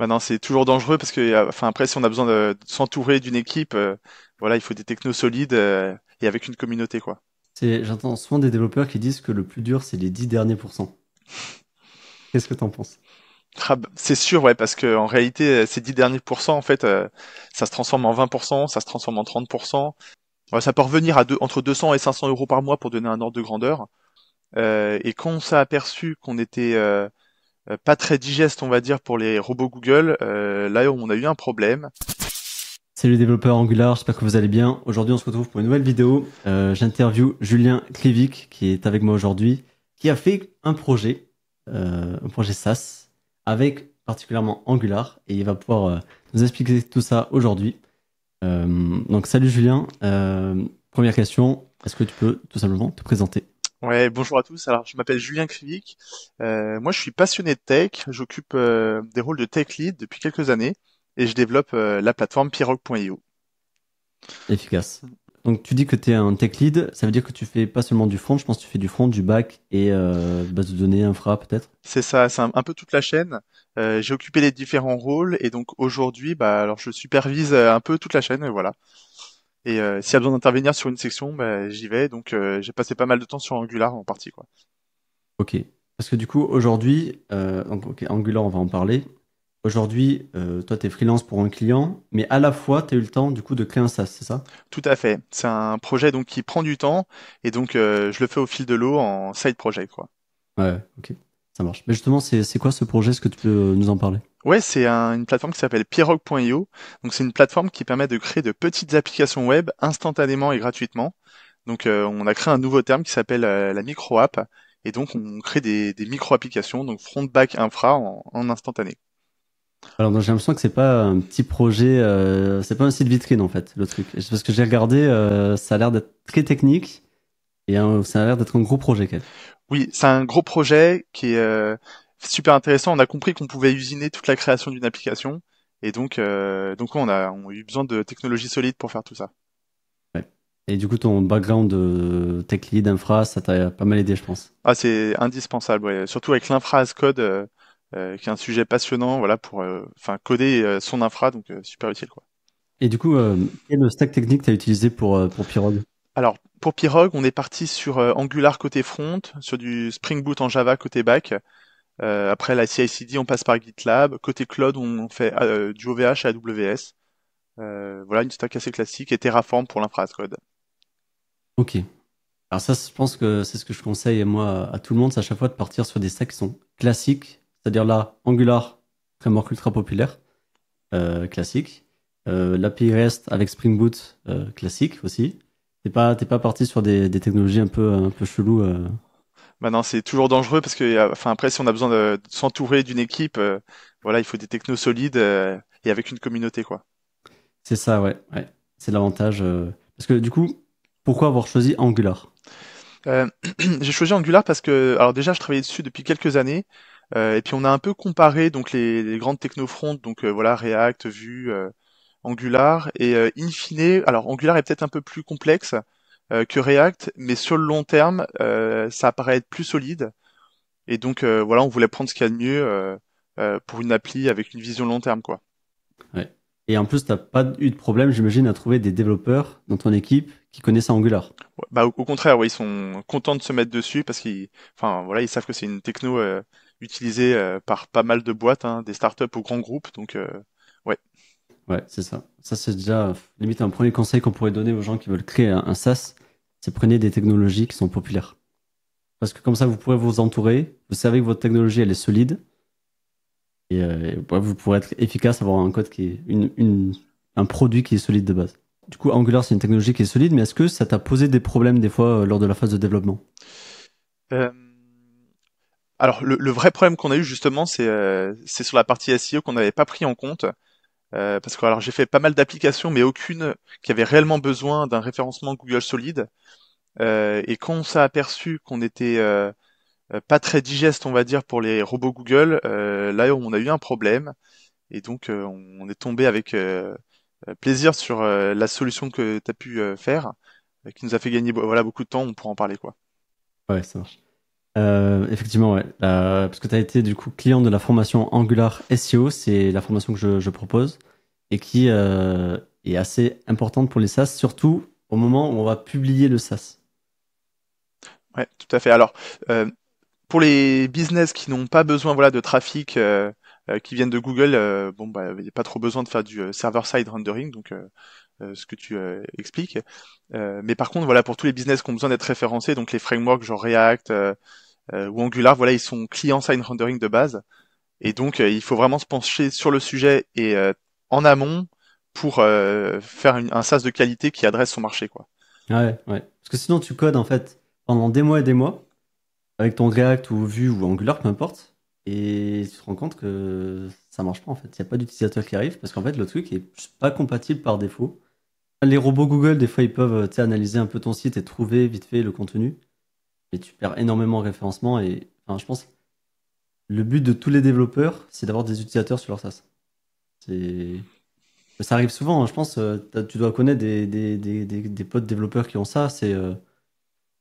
Maintenant, c'est toujours dangereux parce que, euh, enfin, après, si on a besoin de, s'entourer d'une équipe, euh, voilà, il faut des technos solides euh, et avec une communauté, quoi. J'entends souvent des développeurs qui disent que le plus dur, c'est les dix derniers pourcents. Qu'est-ce que tu en penses ah, bah, c'est sûr, ouais, parce que en réalité, ces dix derniers pourcents, en fait, ça se transforme en 20%, ça se transforme en 30%. Ouais, ça peut revenir à deux, entre 200 et 500 euros par mois pour donner un ordre de grandeur. et quand on s'est aperçu qu'on était euh, pas très digeste, on va dire, pour les robots Google. Euh, là, on a eu un problème. Salut les développeurs Angular, j'espère que vous allez bien. Aujourd'hui, on se retrouve pour une nouvelle vidéo. Euh, J'interview Julien Clivic qui est avec moi aujourd'hui, qui a fait un projet, euh, un projet SaaS, avec particulièrement Angular, et il va pouvoir nous expliquer tout ça aujourd'hui. donc, salut Julien. première question, est-ce que tu peux tout simplement te présenter Ouais, bonjour à tous. Alors, je m'appelle Julien Krivic. Euh, moi, je suis passionné de tech. J'occupe euh, des rôles de tech lead depuis quelques années et je développe euh, la plateforme pirogue.io. Efficace. Donc, tu dis que tu es un tech lead. Ça veut dire que tu fais pas seulement du front. Je pense que tu fais du front, du back et base de données, infra peut-être. C'est ça. C'est un, peu toute la chaîne. J'ai occupé les différents rôles et donc aujourd'hui, bah, alors je supervise un peu toute la chaîne. Voilà. Et euh, s'il y a besoin d'intervenir sur une section, bah, j'y vais. Donc euh, j'ai passé pas mal de temps sur Angular en partie. Quoi. Ok. Parce que du coup, aujourd'hui, euh, Angular, on va en parler. Aujourd'hui, toi, tu es freelance pour un client, mais à la fois, tu as eu le temps du coup de créer un SaaS, c'est ça Tout à fait. C'est un projet donc qui prend du temps et donc je le fais au fil de l'eau en side project, quoi. Ouais, ok marche. Mais justement, c'est quoi ce projet Est-ce que tu peux euh, nous en parler Ouais, c'est une plateforme qui s'appelle Pyrog.io Donc c'est une plateforme qui permet de créer de petites applications web instantanément et gratuitement. Donc euh, on a créé un nouveau terme qui s'appelle euh, la micro-app. Et donc on crée des, micro-applications, donc front-back infra en, instantané. Alors j'ai l'impression que c'est pas un petit projet, c'est pas un site vitrine en fait le truc. Parce que j'ai regardé, ça a l'air d'être très technique et ça a l'air d'être un gros projet oui, c'est un gros projet qui est euh, super intéressant. On a compris qu'on pouvait usiner toute la création d'une application. Et donc, euh, donc on a, eu besoin de technologies solides pour faire tout ça. Et du coup, ton background de tech lead, infra, ça t'a pas mal aidé, je pense. Ah, c'est indispensable, surtout avec l'infra as code, euh, qui est un sujet passionnant, voilà, pour enfin coder son infra, donc super utile, quoi. Et du coup, quel stack technique as utilisé pour, pour alors, pour pirogue, on est parti sur euh, Angular côté front, sur du Spring Boot en Java côté back. Euh, après la ci on passe par GitLab. Côté cloud, on fait euh, du OVH à AWS. voilà une stack assez classique et Terraform pour code. Ok. Alors ça, je pense que c'est ce que je conseille moi à tout le monde, c'est à chaque fois de partir sur des stacks qui sont classiques, c'est-à-dire là Angular, framework ultra populaire, classique. L'API REST avec Spring Boot, classique aussi. T'es pas, t'es pas parti sur des, des, technologies un peu, euh, un peu cheloues. Euh bah non, c'est toujours dangereux parce que, enfin après, si on a besoin de, s'entourer d'une équipe, euh, voilà, il faut des technos solides et avec une communauté, quoi. C'est ça, ouais, ouais. C'est l'avantage. Parce que du coup, pourquoi avoir choisi Angular J'ai choisi Angular parce que, alors déjà, je travaillais dessus depuis quelques années. et puis on a un peu comparé donc les, les grandes technofrontes, donc voilà React, Vue, Angular et euh, in fine, alors Angular est peut-être un peu plus complexe euh, que React, mais sur le long terme, euh, ça apparaît être plus solide. Et donc voilà, on voulait prendre ce qu'il y a de mieux pour une appli avec une vision long terme, quoi. Ouais. Et en plus, tu n'as pas eu de problème, j'imagine, à trouver des développeurs dans ton équipe qui connaissent Angular. Bah, au, contraire, oui. ils sont contents de se mettre dessus parce qu'ils, enfin, voilà, ils savent que c'est une techno utilisée par pas mal de boîtes, hein, des startups ou grands groupes. Donc, ouais, Ouais, c'est ça. Ça, c'est déjà limite un premier conseil qu'on pourrait donner aux gens qui veulent créer un, SaaS, c'est prenez des technologies qui sont populaires. Parce que comme ça, vous pourrez vous entourer, vous savez que votre technologie, elle est solide, et euh, vous pourrez être efficace, avoir un code qui est un produit qui est solide de base. Du coup, Angular, c'est une technologie qui est solide, mais est-ce que ça t'a posé des problèmes des fois euh, lors de la phase de développement euh, Alors, le, vrai problème qu'on a eu justement, c'est sur la partie SEO qu'on n'avait pas pris en compte. Euh, parce que alors j'ai fait pas mal d'applications, mais aucune qui avait réellement besoin d'un référencement Google solide. Euh, et quand on s'est aperçu qu'on était euh, pas très digeste, on va dire, pour les robots Google, là on a eu un problème. Et donc on est tombé avec plaisir sur la solution que tu as pu faire, qui nous a fait gagner voilà beaucoup de temps. On pourra en parler quoi. Ouais, ça marche. Euh, effectivement, ouais. Euh, parce que tu as été du coup client de la formation Angular SEO, c'est la formation que je, propose et qui euh, est assez importante pour les SaaS, surtout au moment où on va publier le SaaS. Ouais, tout à fait. Alors, pour les business qui n'ont pas besoin voilà, de trafic euh, qui viennent de Google, euh, bon bah, il n'y a pas trop besoin de faire du euh, server-side rendering, donc ce que tu expliques. mais par contre, voilà, pour tous les business qui ont besoin d'être référencés, donc les frameworks genre React ou Angular, voilà, ils sont client-side rendering de base. Et donc, il faut vraiment se pencher sur le sujet et en amont pour faire un SaaS de qualité qui adresse son marché. Quoi. Ouais, Parce que sinon, tu codes en fait pendant des mois et des mois avec ton React ou Vue ou Angular, peu importe. Et tu te rends compte que ça marche pas en fait. Il n'y a pas d'utilisateur qui arrive parce qu'en fait le truc est pas compatible par défaut. Les robots Google, des fois, ils peuvent euh, analyser un peu ton site et trouver vite fait le contenu. Mais tu perds énormément de référencement. Et je pense le but de tous les développeurs, c'est d'avoir des utilisateurs sur leur SaaS. Ça arrive souvent, hein. je pense. Euh, tu dois connaître des, des, des, des, potes développeurs qui ont ça. C'est euh,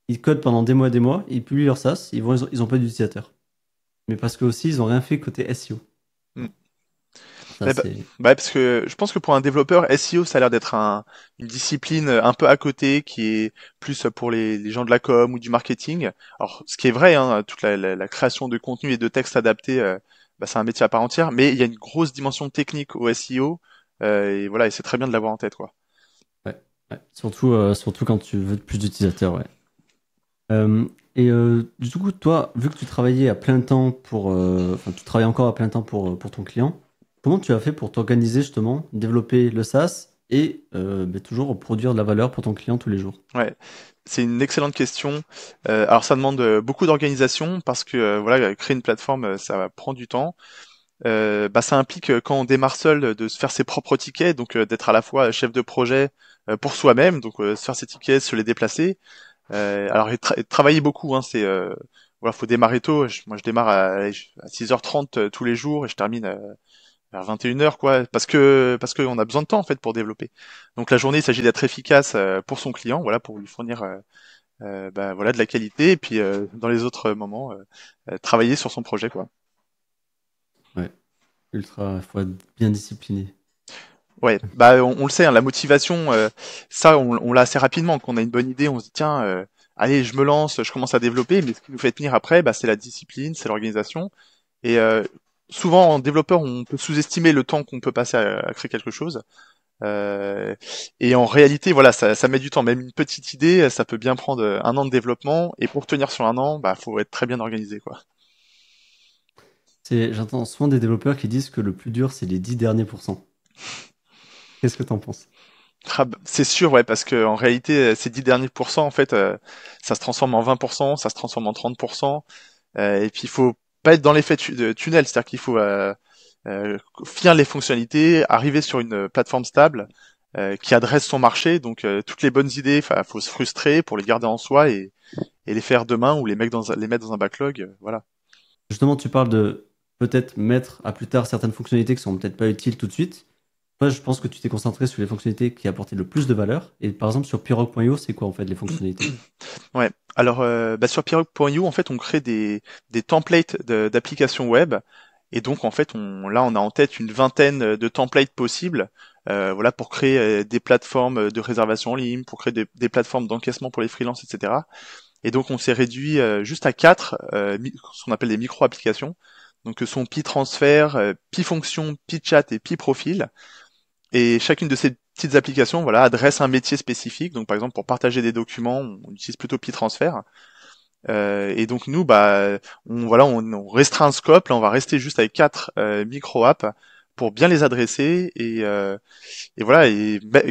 Ils codent pendant des mois et des mois, ils publient leur SaaS, ils n'ont ils ont pas d'utilisateurs mais parce que aussi ils ont rien fait côté SEO. Hmm. Bah, bah, parce que je pense que pour un développeur, SEO, ça a l'air d'être une discipline un peu à côté qui est plus pour les, gens de la com ou du marketing. Alors, ce qui est vrai, hein, toute la, création de contenu et de textes adaptés, euh, bah, c'est un métier à part entière, mais il y a une grosse dimension technique au SEO, euh, et voilà, et c'est très bien de l'avoir en tête, quoi. Ouais, Surtout, euh, surtout quand tu veux plus d'utilisateurs, ouais. Et euh, du coup, toi, vu que tu travaillais à plein temps pour, euh, encore à plein temps euh, pour, ton client, comment tu as fait pour t'organiser justement, développer le SaaS et bah, toujours produire de la valeur pour ton client tous les jours Ouais, c'est une excellente question. alors ça demande beaucoup d'organisation parce que voilà, créer une plateforme, ça prend du temps. Bah, ça implique quand on démarre seul de se faire ses propres tickets, donc d'être à la fois chef de projet pour soi-même, donc se faire ses tickets, se les déplacer, euh, alors, travailler beaucoup. Hein, c'est euh, voilà, faut démarrer tôt. moi, je démarre à, 6h30 euh, tous les jours et je termine euh, vers 21h, quoi, parce que parce qu'on a besoin de temps en fait pour développer. Donc la journée, il s'agit d'être efficace pour son client, voilà, pour lui fournir euh, bah, voilà de la qualité et puis dans les autres moments travailler sur son projet quoi. Ouais, ultra, faut être bien discipliné. Ouais, bah on, le sait, hein, la motivation, euh, ça on, l'a assez rapidement. Quand on a une bonne idée, on se dit tiens, euh, allez, je me lance, je commence à développer. Mais ce qui nous fait tenir après, bah, c'est la discipline, c'est l'organisation. Et euh, souvent en développeur, on peut sous-estimer le temps qu'on peut passer à, créer quelque chose. et en réalité, voilà, ça, met du temps. Même une petite idée, ça peut bien prendre un an de développement. Et pour tenir sur un an, bah faut être très bien organisé, quoi. J'entends souvent des développeurs qui disent que le plus dur, c'est les dix derniers pourcents. Qu'est-ce que tu en penses ah bah, c'est sûr, ouais, parce que en réalité, euh, ces dix derniers pourcents, en fait, euh, ça se transforme en 20%, ça se transforme en 30%, euh, et puis il faut pas être dans l'effet de tunnel, c'est-à-dire qu'il faut euh, finir les fonctionnalités, arriver sur une plateforme stable qui adresse son marché, donc toutes les bonnes idées, il faut se frustrer pour les garder en soi et, les faire demain ou les, mecs dans, les mettre dans un backlog, voilà. Justement, tu parles de peut-être mettre à plus tard certaines fonctionnalités qui sont peut-être pas utiles tout de suite, moi, je pense que tu t'es concentré sur les fonctionnalités qui apportaient le plus de valeur. Et par exemple, sur Pyrock.io, c'est quoi en fait les fonctionnalités Ouais. Alors, euh, bah, sur Pyrock.io, en fait, on crée des, des templates d'applications web. Et donc, en fait, on, là, on a en tête une vingtaine de templates possibles. Euh, voilà pour créer euh, des plateformes de réservation en ligne, pour créer des, des plateformes d'encaissement pour les freelances, etc. Et donc on s'est réduit juste à quatre, ce qu'on appelle des micro-applications. Donc transfer sont fonction Pi Chat et Pi profil et chacune de ces petites applications, voilà, adresse un métier spécifique. Donc, par exemple, pour partager des documents, on utilise plutôt transfert Euh, et donc nous, bah, on, voilà, on, on, restreint le scope. Là, on va rester juste avec quatre euh, micro apps pour bien les adresser et, euh, voilà et bah,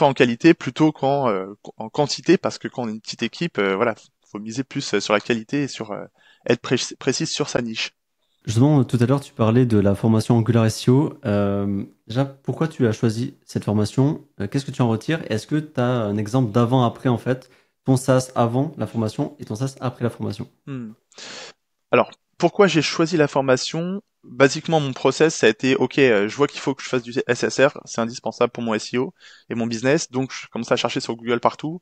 en qualité plutôt qu'en euh, en quantité parce que quand on est une petite équipe, euh, voilà, faut miser plus sur la qualité et sur être précis précise sur sa niche. Justement, tout à l'heure, tu parlais de la formation Angular SEO. Euh, déjà, pourquoi tu as choisi cette formation euh, Qu'est-ce que tu en retires Est-ce que tu as un exemple d'avant-après, en fait Ton SAS avant la formation et ton SaaS après la formation hmm. Alors, pourquoi j'ai choisi la formation Basiquement, mon process, ça a été, OK, euh, je vois qu'il faut que je fasse du SSR, c'est indispensable pour mon SEO et mon business, donc je commence à chercher sur Google partout.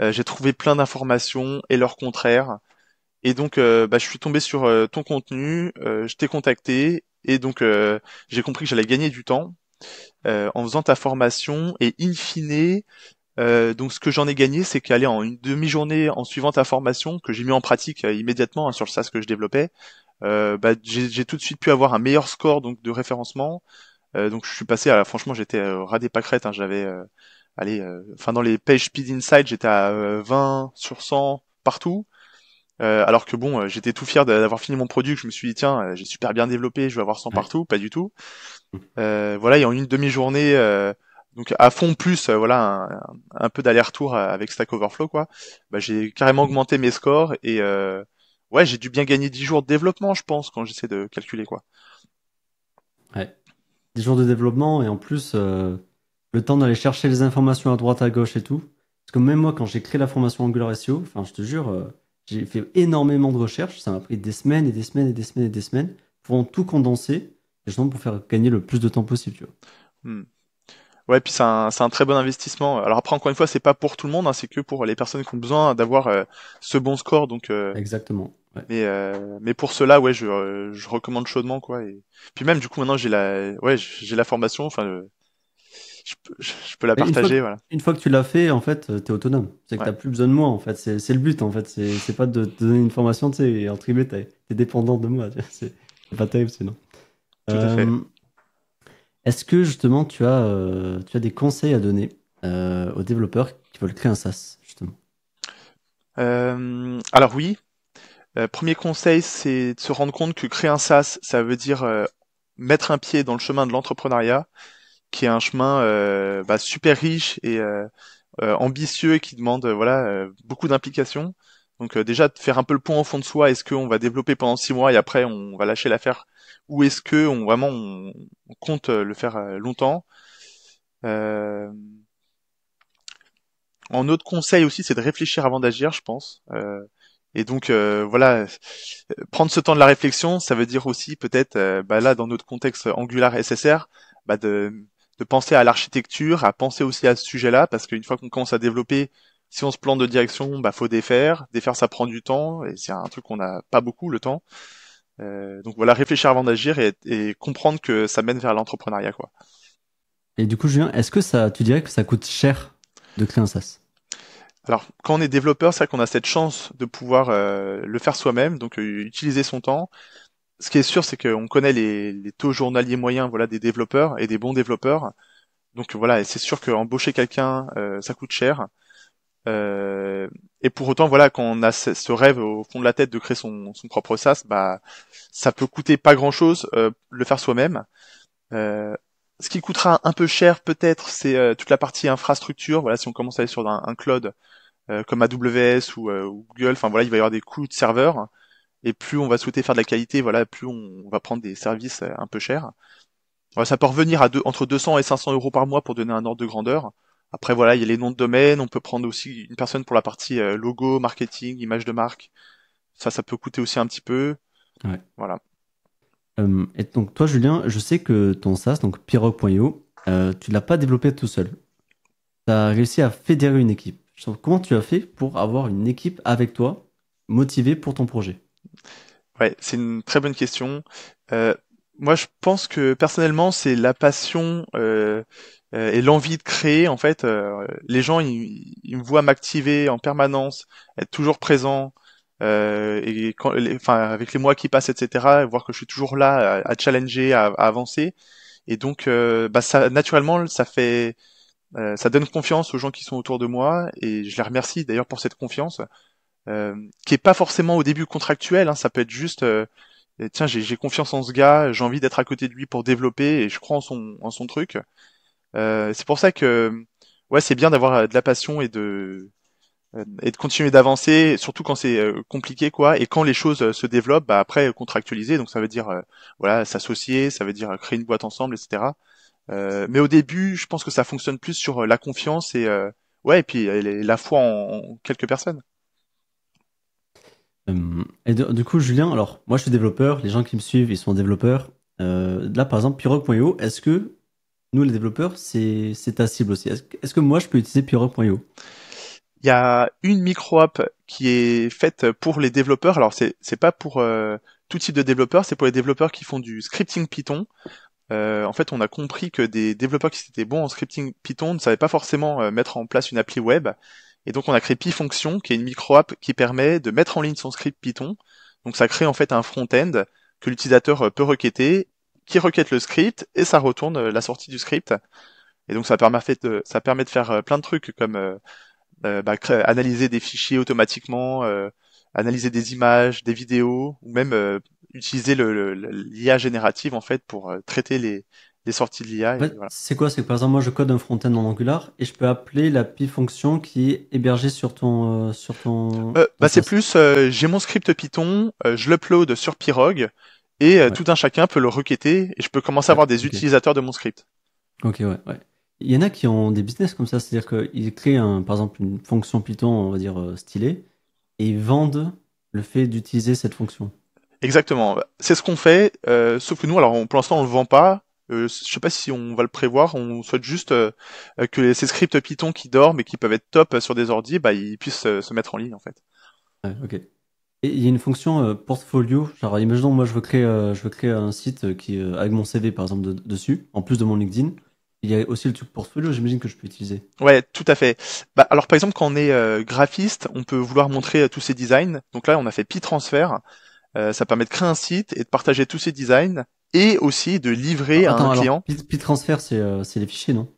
j'ai trouvé plein d'informations et leur contraire et donc, euh, bah, je suis tombé sur euh, ton contenu, euh, je t'ai contacté, et donc j'ai compris que j'allais gagner du temps en faisant ta formation. Et in fine, donc ce que j'en ai gagné, c'est qu'aller en une demi-journée en suivant ta formation, que j'ai mis en pratique immédiatement hein, sur le SAS que je développais, bah, j'ai tout de suite pu avoir un meilleur score donc de référencement. donc je suis passé à, franchement, j'étais radé ras hein, j'avais, allez, enfin dans les page speed inside, j'étais à 20 sur 100 partout. Euh, alors que bon, euh, j'étais tout fier d'avoir fini mon produit, je me suis dit tiens, euh, j'ai super bien développé, je vais avoir 100 partout, pas du tout. Mmh. Euh, voilà, et en une demi-journée, donc à fond plus, voilà, un, peu d'aller-retour avec Stack Overflow quoi. Bah, j'ai carrément mmh. augmenté mes scores et ouais, j'ai dû bien gagner 10 jours de développement, je pense, quand j'essaie de calculer quoi. Ouais, 10 jours de développement et en plus le temps d'aller chercher les informations à droite à gauche et tout. Parce que même moi, quand j'ai créé la formation Angular SEO, enfin, je te jure j'ai fait énormément de recherches. Ça m'a pris des semaines et des semaines et des semaines et des semaines pour en tout condenser, justement pour faire gagner le plus de temps possible. Tu vois. Hmm. Ouais, puis c'est un, très bon investissement. Alors après, encore une fois, c'est pas pour tout le monde, hein. c'est que pour les personnes qui ont besoin d'avoir euh, ce bon score. Donc euh, exactement. Mais euh, mais pour cela, ouais, je, je recommande chaudement quoi. Et puis même du coup, maintenant j'ai la ouais j'ai la formation. Enfin, je peux, la partager. Une fois, voilà. une fois que tu l'as fait, en fait, tu es autonome. C'est que tu n'as plus besoin de moi, en fait. C'est le but, en fait. C'est pas de te donner une formation, tu sais, en tribut, tu es, dépendant de moi. C'est pas terrible, sinon. Tout à fait. Euh, est-ce que, justement, tu as, euh, tu as des conseils à donner euh, aux développeurs qui veulent créer un SaaS, justement Alors, oui. premier conseil, c'est de se rendre compte que créer un SaaS, ça veut dire mettre un pied dans le chemin de l'entrepreneuriat qui est un chemin euh, bah, super riche et euh, euh, ambitieux et qui demande voilà beaucoup d'implication. Donc déjà de faire un peu le point au fond de soi, est-ce qu'on va développer pendant six mois et après on va lâcher l'affaire, ou est-ce que on vraiment on, compte le faire longtemps. Euh... En autre conseil aussi, c'est de réfléchir avant d'agir, je pense. Euh... Et donc voilà, prendre ce temps de la réflexion, ça veut dire aussi peut-être, bah là dans notre contexte Angular SSR, bah de de penser à l'architecture, à penser aussi à ce sujet-là, parce qu'une fois qu'on commence à développer, si on se plante de direction, bah faut défaire. Défaire, ça prend du temps, et c'est un truc qu'on n'a pas beaucoup le temps. Euh, donc voilà, réfléchir avant d'agir et, comprendre que ça mène vers l'entrepreneuriat, quoi. Et du coup, Julien, est-ce que ça, tu dirais que ça coûte cher de créer un SaaS alors, quand on est développeur, c'est vrai qu'on a cette chance de pouvoir euh, le faire soi-même, donc euh, utiliser son temps ce qui est sûr, c'est qu'on connaît les, les, taux journaliers moyens, voilà, des développeurs et des bons développeurs. Donc voilà, c'est sûr qu'embaucher quelqu'un, euh, ça coûte cher. Euh, et pour autant, voilà, quand on a ce rêve au fond de la tête de créer son, son propre SaaS, bah, ça peut coûter pas grand-chose euh, le faire soi-même. ce qui coûtera un peu cher, peut-être, c'est toute la partie infrastructure. Voilà, si on commence à aller sur un, un cloud comme AWS ou, ou Google, enfin voilà, il va y avoir des coûts de serveur et plus on va souhaiter faire de la qualité, voilà, plus on va prendre des services euh, un peu chers. ça peut revenir à entre 200 et 500 euros par mois pour donner un ordre de grandeur. Après voilà, il y a les noms de domaine, on peut prendre aussi une personne pour la partie euh, logo, marketing, image de marque. Ça, ça peut coûter aussi un petit peu. Voilà. Hum, et donc toi, Julien, je sais que ton SaaS, donc Pirogue.io, tu euh, tu l'as pas développé tout seul. Tu as réussi à fédérer une équipe. Comment tu as fait pour avoir une équipe avec toi, motivée pour ton projet Ouais, c'est une très bonne question. Euh, moi, je pense que personnellement, c'est la passion, euh, euh, et l'envie de créer en fait, les gens ils me voient m'activer en permanence, être toujours présent, et quand enfin avec les mois qui passent etc., voir que je suis toujours là à challenger, à avancer et donc bah, ça naturellement ça fait, ça donne confiance aux gens qui sont autour de moi et je les remercie d'ailleurs pour cette confiance. Euh, qui est pas forcément au début contractuel, hein, ça peut être juste euh, tiens j'ai confiance en ce gars, j'ai envie d'être à côté de lui pour développer et je crois en son, en son truc. Euh, c'est pour ça que ouais c'est bien d'avoir de la passion et de et de continuer d'avancer, surtout quand c'est compliqué, quoi. Et quand les choses se développent, bah, après contractualiser, donc ça veut dire voilà s'associer, ça veut dire créer une boîte ensemble, etc. mais au début, je pense que ça fonctionne plus sur la confiance et ouais, et puis la foi en quelques personnes. Euh, et du coup, Julien, alors moi je suis développeur, les gens qui me suivent, ils sont développeurs. Euh, là, par exemple, pyrog.io, est-ce que nous, les développeurs, c'est ta cible aussi Est-ce que moi je peux utiliser pyrog.io il y a une micro-app qui est faite pour les développeurs. Alors c'est c'est pas pour euh, tout type de développeurs, c'est pour les développeurs qui font du scripting Python. en fait, on a compris que des développeurs qui étaient bons en scripting Python ne savaient pas forcément mettre en place une appli web. Et donc on a créé Fonction, qui est une micro-app qui permet de mettre en ligne son script Python. Donc ça crée en fait un front-end que l'utilisateur euh, peut requêter, qui requête le script, et ça retourne euh, la sortie du script. Et donc ça permet de, ça permet de faire euh, plein de trucs comme bah, analyser des fichiers automatiquement, analyser des images, des vidéos, ou même utiliser l'IA générative en fait pour traiter les, des sorties de l'IA. C'est quoi C'est que par exemple, moi, je code un front-end en Angular et je peux appeler la fonction qui est hébergée sur ton. Euh, sur ton... Euh, bah, c'est plus, euh, j'ai mon script Python, je l'upload sur pirogue et tout un chacun peut le requêter et je peux commencer à avoir des utilisateurs de mon script. Ok, ouais, Il y en a qui ont des business comme ça, c'est-à-dire qu'ils créent un, par exemple une fonction Python, on va dire stylée, et ils vendent le fait d'utiliser cette fonction. Exactement. C'est ce qu'on fait, sauf que nous, alors pour l'instant, on le vend pas euh, je sais pas si on va le prévoir, on souhaite juste euh, euh, que ces scripts Python qui dorment et qui peuvent être top euh, sur des ordi, bah, ils puissent se mettre en ligne en fait. Ouais, ok. Et il y a une fonction portfolio. Genre, imaginons, moi, je veux créer, je veux créer un site qui avec mon CV par exemple dessus, en plus de mon LinkedIn. Il y a aussi le truc portfolio, j'imagine que je peux utiliser. Ouais, tout à fait. Bah, alors par exemple, quand on est graphiste, on peut vouloir montrer tous ses designs. Donc là, on a fait pi Transfer. ça permet de créer un site et de partager tous ses designs et aussi de livrer à un client. Pi transfer euh, c'est les fichiers, non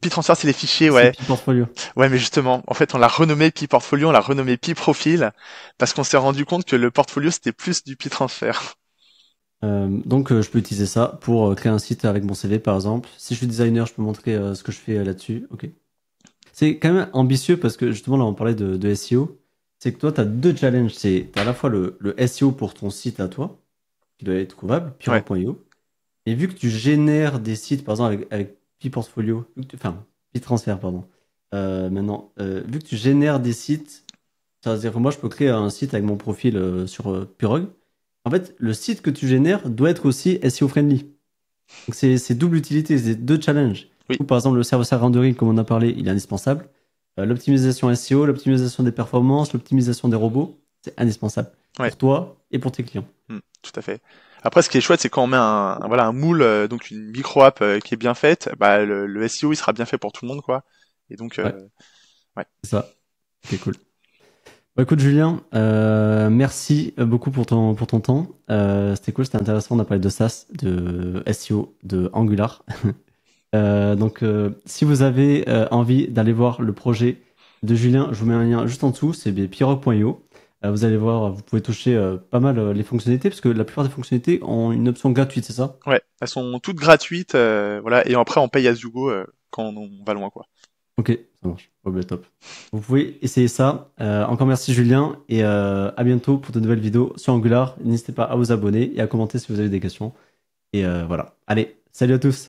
Pi transfer c'est les fichiers, ouais. Pi portfolio Ouais, mais justement, en fait, on l'a renommé pi portfolio on l'a renommé pi profil parce qu'on s'est rendu compte que le portfolio, c'était plus du pi transfer euh, donc, euh, je peux utiliser ça pour créer un site avec mon CV, par exemple. Si je suis designer, je peux montrer ce que je fais là-dessus. Ok. C'est quand même ambitieux parce que justement, là, on parlait de, SEO. C'est que toi, tu as deux challenges. C'est à la fois le, le SEO pour ton site à toi, doit être trouvable, pirate.io. Et vu que tu génères des sites, par exemple, avec, avec Piportfolio, enfin, Pitransfer, pardon, euh, maintenant, euh, vu que tu génères des sites, ça à dire que moi, je peux créer un site avec mon profil euh, sur Pirog. En fait, le site que tu génères doit être aussi SEO-friendly. Donc, c'est double utilité, c'est deux challenges. par exemple, le service à rendering, comme on a parlé, il est indispensable. l'optimisation SEO, l'optimisation des performances, l'optimisation des robots, c'est indispensable. Pour toi et pour tes clients. Mm, tout à fait. Après, ce qui est chouette, c'est quand on met un, voilà un moule, euh, donc une micro app euh, qui est bien faite, bah, le, SEO il sera bien fait pour tout le monde, quoi. Et donc, euh, ouais. C'est ça. C'est cool. Bah, écoute Julien, merci beaucoup pour ton pour ton temps. c'était cool, c'était intéressant. On a parlé de SaaS, de SEO, de Angular. donc, si vous avez envie d'aller voir le projet de Julien, je vous mets un lien juste en dessous. C'est pyro.io. Euh, vous allez voir, vous pouvez toucher euh, pas mal euh, les fonctionnalités, parce que la plupart des fonctionnalités ont une option gratuite, c'est ça Ouais, elles sont toutes gratuites, voilà, et après on paye à Zugo quand on va loin, quoi. Ok, ça marche. Bah, top. Vous pouvez essayer ça. encore merci Julien et à bientôt pour de nouvelles vidéos sur Angular. N'hésitez pas à vous abonner et à commenter si vous avez des questions. Et voilà. Allez, salut à tous.